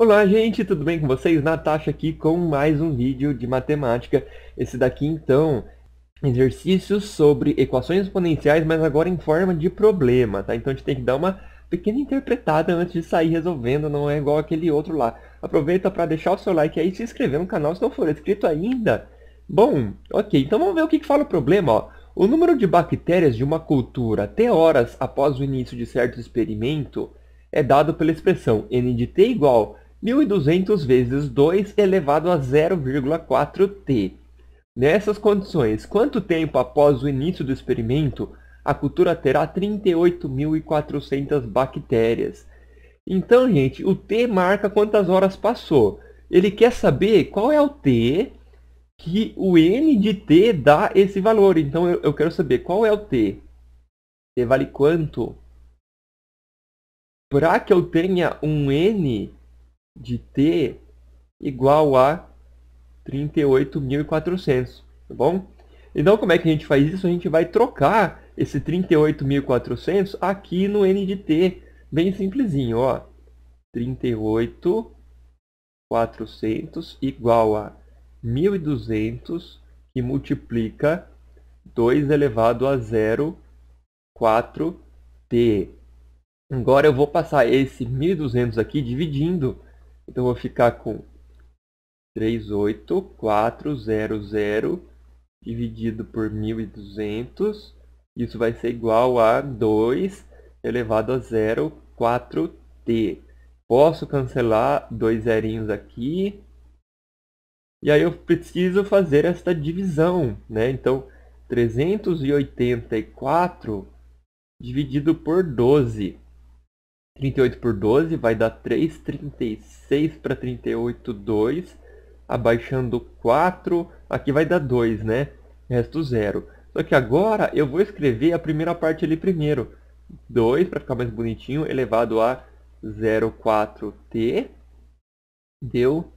Olá gente, tudo bem com vocês? Natasha aqui com mais um vídeo de matemática. Esse daqui então, exercícios sobre equações exponenciais, mas agora em forma de problema, tá? Então a gente tem que dar uma pequena interpretada antes de sair resolvendo, não é igual aquele outro lá. Aproveita para deixar o seu like aí e se inscrever no canal se não for inscrito ainda. Bom, ok, então vamos ver o que, que fala o problema, ó. O número de bactérias de uma cultura até horas após o início de certo experimento é dado pela expressão n de t igual 1.200 vezes 2 elevado a 0,4t. Nessas condições, quanto tempo após o início do experimento a cultura terá 38.400 bactérias? Então, gente, o T marca quantas horas passou. Ele quer saber qual é o T que o N de T dá esse valor. Então, eu, quero saber qual é o T. T vale quanto? Para que eu tenha um N de T igual a 38.400, tá bom? Então, como é que a gente faz isso? A gente vai trocar esse 38.400 aqui no N de T, bem simplesinho, ó. 38.400 igual a 1.200 que multiplica 2 elevado a 0, 4t. Agora eu vou passar esse 1.200 aqui dividindo então, vou ficar com 38400 dividido por 1.200. Isso vai ser igual a 2 elevado a 0,4t. Posso cancelar dois zerinhos aqui. E aí eu preciso fazer esta divisão. Né? Então, 384 dividido por 12. 38 por 12 vai dar 3, 36 para 38, 2. Abaixando 4, aqui vai dar 2, né? Resto 0. Só que agora eu vou escrever a primeira parte ali primeiro. 2, para ficar mais bonitinho, elevado a 0,4t, deu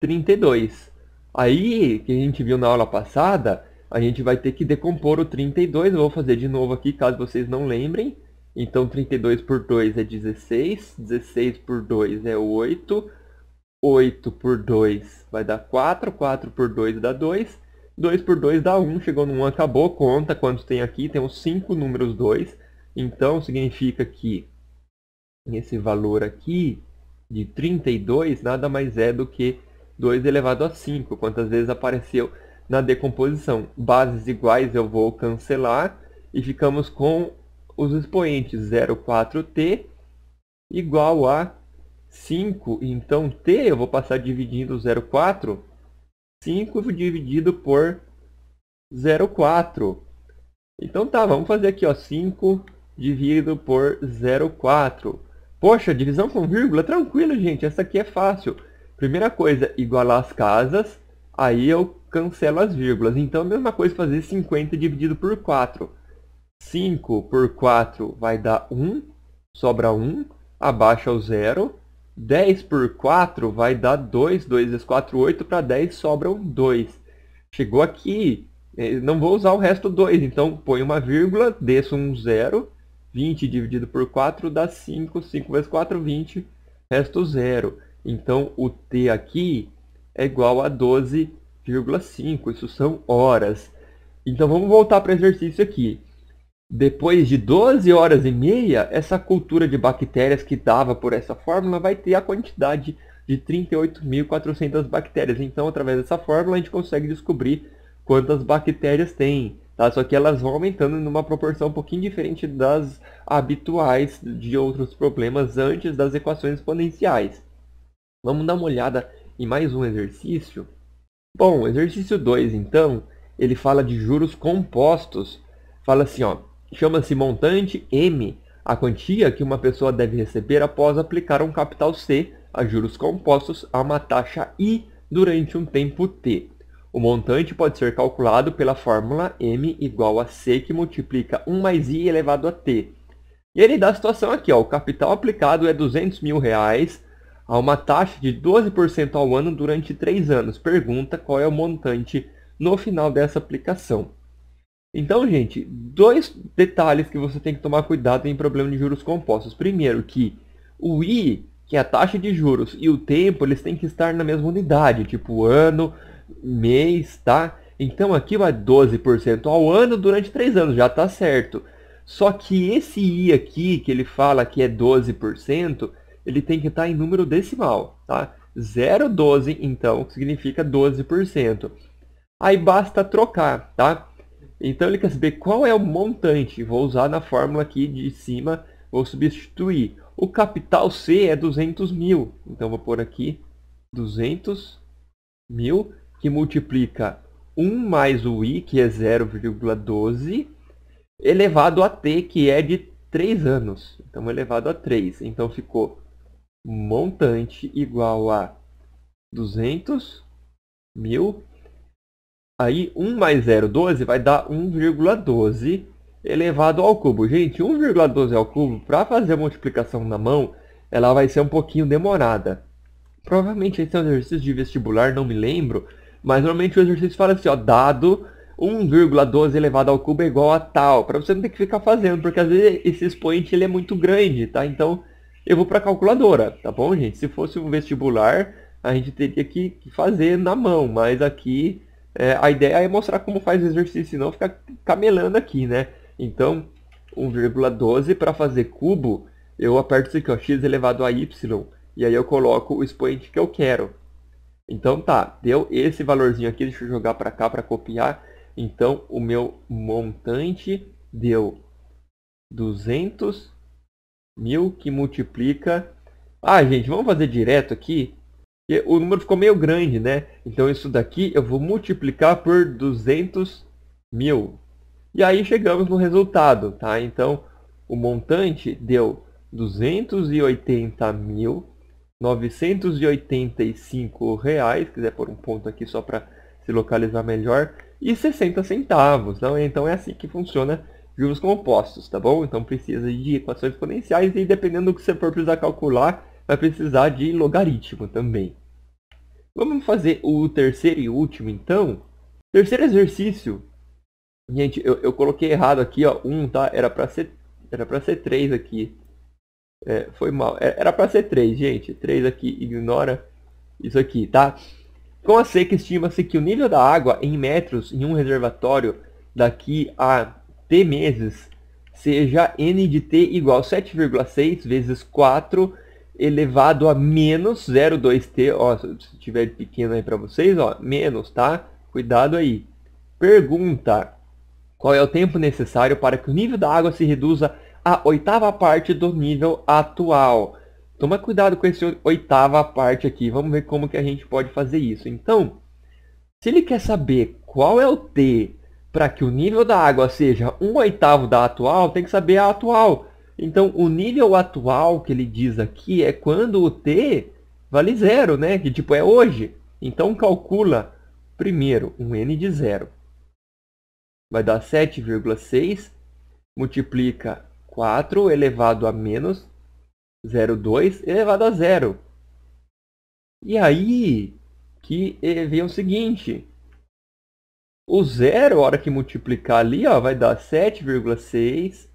32. Aí, que a gente viu na aula passada, a gente vai ter que decompor o 32. Eu vou fazer de novo aqui, caso vocês não lembrem. Então 32 por 2 é 16, 16 por 2 é 8, 8 por 2 vai dar 4, 4 por 2 dá 2, 2 por 2 dá 1, chegou no 1, acabou, conta quantos tem aqui, temos 5 números 2, então significa que esse valor aqui de 32 nada mais é do que 2 elevado a 5, quantas vezes apareceu na decomposição. Bases iguais eu vou cancelar e ficamos com os expoentes 0,4t igual a 5. Então, t eu vou passar dividindo 0,4. 5 dividido por 0,4. Então tá, vamos fazer aqui, ó, 5 dividido por 0,4. Poxa, divisão com vírgula, tranquilo, gente, essa aqui é fácil. Primeira coisa, igualar as casas, aí eu cancelo as vírgulas. Então, mesma coisa fazer 50 dividido por 4. 5 por 4 vai dar 1, sobra 1, abaixa o 0. 10 por 4 vai dar 2, 2 vezes 4, 8, para 10 sobra um 2. Chegou aqui, eh, não vou usar o resto 2, então põe uma vírgula, desço um 0. 20 dividido por 4 dá 5, 5 vezes 4, 20, resto 0. Então o T aqui é igual a 12,5, isso são horas. Então vamos voltar para o exercício aqui. Depois de 12 horas e meia, essa cultura de bactérias que dava por essa fórmula vai ter a quantidade de 38.400 bactérias. Então, através dessa fórmula, a gente consegue descobrir quantas bactérias tem. Tá? Só que elas vão aumentando em uma proporção um pouquinho diferente das habituais de outros problemas antes das equações exponenciais. Vamos dar uma olhada em mais um exercício? Bom, exercício 2, então, ele fala de juros compostos. Fala assim, ó, Chama-se montante M a quantia que uma pessoa deve receber após aplicar um capital C a juros compostos a uma taxa I durante um tempo T. O montante pode ser calculado pela fórmula M igual a C que multiplica 1 mais I elevado a T. E ele dá a situação aqui, ó, o capital aplicado é 200 mil reais a uma taxa de 12% ao ano durante 3 anos. Pergunta qual é o montante no final dessa aplicação. Então, gente, dois detalhes que você tem que tomar cuidado em problema de juros compostos. Primeiro, que o I, que é a taxa de juros, e o tempo, eles têm que estar na mesma unidade, tipo ano, mês, tá? Então aqui vai 12% ao ano durante 3 anos, já tá certo. Só que esse I aqui, que ele fala que é 12%, ele tem que estar tá em número decimal, tá? 0,12, então, significa 12%. Aí basta trocar, tá? Então ele quer saber qual é o montante. Vou usar na fórmula aqui de cima, vou substituir. O capital C é 200 mil. Então vou pôr aqui 200 mil, que multiplica 1 mais o i, que é 0,12, elevado a t, que é de 3 anos. Então elevado a 3. Então ficou montante igual a 200 mil Aí 1 mais 0, 12, vai dar 1,12 elevado ao cubo. Gente, 1,12 ao cubo, para fazer a multiplicação na mão, ela vai ser um pouquinho demorada. Provavelmente esse é um exercício de vestibular, não me lembro. Mas normalmente o exercício fala assim, ó, dado 1,12 elevado ao cubo é igual a tal. Para você não ter que ficar fazendo, porque às vezes esse expoente ele é muito grande, tá? Então eu vou para a calculadora, tá bom, gente? Se fosse um vestibular, a gente teria que fazer na mão, mas aqui é, a ideia é mostrar como faz o exercício e não ficar camelando aqui, né? Então, 1,12 para fazer cubo, eu aperto isso aqui, ó, x elevado a y, e aí eu coloco o expoente que eu quero. Então tá, deu esse valorzinho aqui, deixa eu jogar para cá para copiar. Então o meu montante deu 200 mil que multiplica... Ah, gente, vamos fazer direto aqui? E o número ficou meio grande, né? Então isso daqui eu vou multiplicar por 200 mil. E aí chegamos no resultado, tá? Então o montante deu 280.985 reais, quiser pôr um ponto aqui só para se localizar melhor, e 60 centavos. Não? É? Então é assim que funciona juros compostos, tá bom? Então precisa de equações exponenciais e dependendo do que você for precisar calcular, vai precisar de logaritmo também. Vamos fazer o terceiro e último, então. Terceiro exercício. Gente, eu, eu coloquei errado aqui, ó. 1, um, tá? Era pra ser, era pra ser 3 aqui. É, foi mal. É, era pra ser 3, gente. 3 aqui, ignora isso aqui, tá? Com a seca, estima-se que o nível da água em metros em um reservatório daqui a T meses seja N de T igual a 7,6 vezes 4 elevado a menos 0,2t, ó, se tiver pequeno aí para vocês, ó, menos, tá? Cuidado aí. Pergunta, qual é o tempo necessário para que o nível da água se reduza a oitava parte do nível atual? Toma cuidado com esse oitava parte aqui, vamos ver como que a gente pode fazer isso. Então, se ele quer saber qual é o t para que o nível da água seja um oitavo da atual, tem que saber a atual. Então, o nível atual que ele diz aqui é quando o t vale zero, né? Que tipo é hoje. Então, calcula primeiro um n de zero. Vai dar 7,6. Multiplica 4 elevado a menos 0,2 elevado a zero. E aí que vem o seguinte. O zero, a hora que multiplicar ali, ó, vai dar 7,6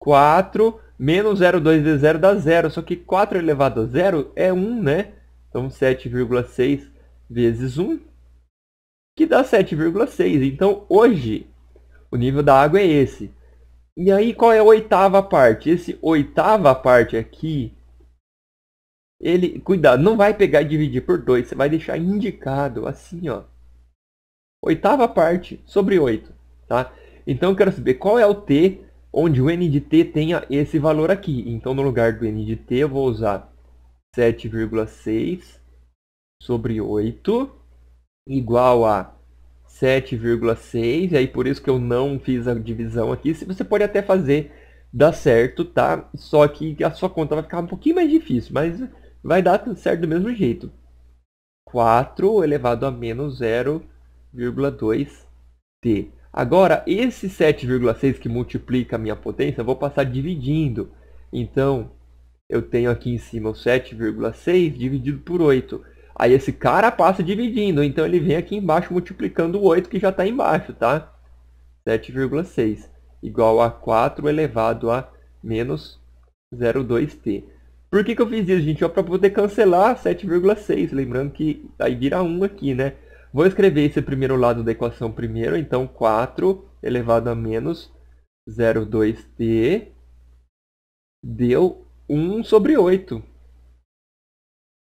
4 Menos 0,2 vezes 0 dá 0, só que 4 elevado a 0 é 1, né? Então 7,6 vezes 1, que dá 7,6. Então hoje o nível da água é esse. E aí qual é a oitava parte? Esse oitava parte aqui, ele, cuidado, não vai pegar e dividir por 2, você vai deixar indicado assim, ó. Oitava parte sobre 8, tá? Então eu quero saber qual é o T onde o n de t tenha esse valor aqui. Então, no lugar do n de t, eu vou usar 7,6 sobre 8 igual a 7,6. E aí, por isso que eu não fiz a divisão aqui. Você pode até fazer dar certo, tá? Só que a sua conta vai ficar um pouquinho mais difícil, mas vai dar tudo certo do mesmo jeito. 4 elevado a menos 0,2t. Agora, esse 7,6 que multiplica a minha potência, eu vou passar dividindo. Então, eu tenho aqui em cima o 7,6 dividido por 8. Aí esse cara passa dividindo, então ele vem aqui embaixo multiplicando o 8 que já está embaixo, tá? 7,6 igual a 4 elevado a menos 0,2t. Por que, que eu fiz isso, gente? Para poder cancelar 7,6, lembrando que aí vira 1 aqui, né? Vou escrever esse primeiro lado da equação primeiro, então 4 elevado a menos 0,2t deu 1 sobre 8.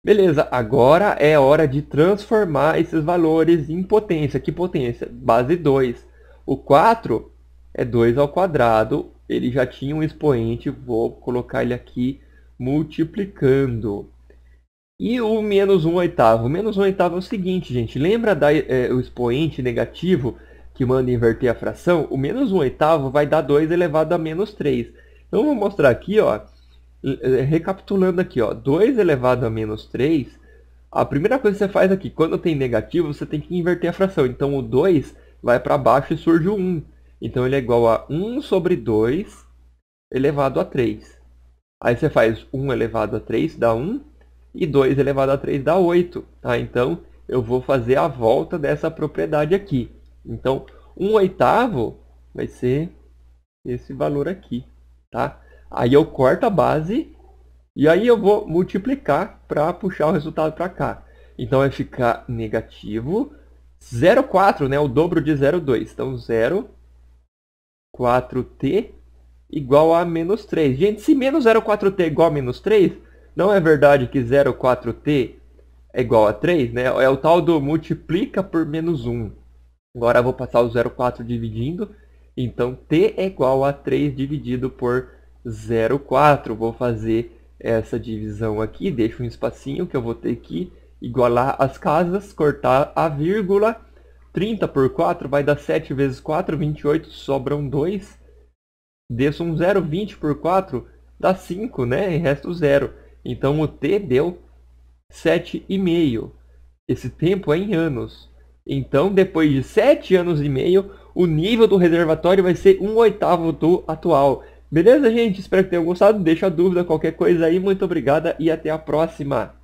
Beleza, agora é hora de transformar esses valores em potência. Que potência? Base 2. O 4 é 2 ao quadrado, ele já tinha um expoente, vou colocar ele aqui multiplicando. E o menos 1 oitavo? O menos 1 oitavo é o seguinte, gente. Lembra da, é, o expoente negativo que manda inverter a fração? O menos 1 oitavo vai dar 2 elevado a menos 3. Então, eu vou mostrar aqui, ó. Eh, eh, recapitulando aqui, ó. 2 elevado a menos 3. A primeira coisa que você faz aqui, quando tem negativo, você tem que inverter a fração. Então, o 2 vai para baixo e surge o 1. Então, ele é igual a 1 sobre 2 elevado a 3. Aí você faz 1 elevado a 3, dá 1 e 2 elevado a 3 dá 8. Tá? Então, eu vou fazer a volta dessa propriedade aqui. Então, 1 oitavo vai ser esse valor aqui. Tá? Aí eu corto a base e aí eu vou multiplicar para puxar o resultado para cá. Então, vai ficar negativo 0,4, né? o dobro de 0,2. Então, 04 t igual a menos 3. Gente, se menos 0,4t igual a menos 3, não é verdade que 0,4t é igual a 3, né? É o tal do multiplica por menos 1. Agora eu vou passar o 0,4 dividindo. Então, t é igual a 3 dividido por 0,4. Vou fazer essa divisão aqui, deixo um espacinho que eu vou ter que igualar as casas, cortar a vírgula. 30 por 4 vai dar 7 vezes 4, 28, sobram 2. Desço um 0, 20 por 4 dá 5, né? E resta o 0. Então o T deu 7,5. Esse tempo é em anos. Então, depois de 7 anos e meio, o nível do reservatório vai ser um oitavo do atual. Beleza, gente? Espero que tenham gostado. Deixa a dúvida, qualquer coisa aí. Muito obrigada e até a próxima.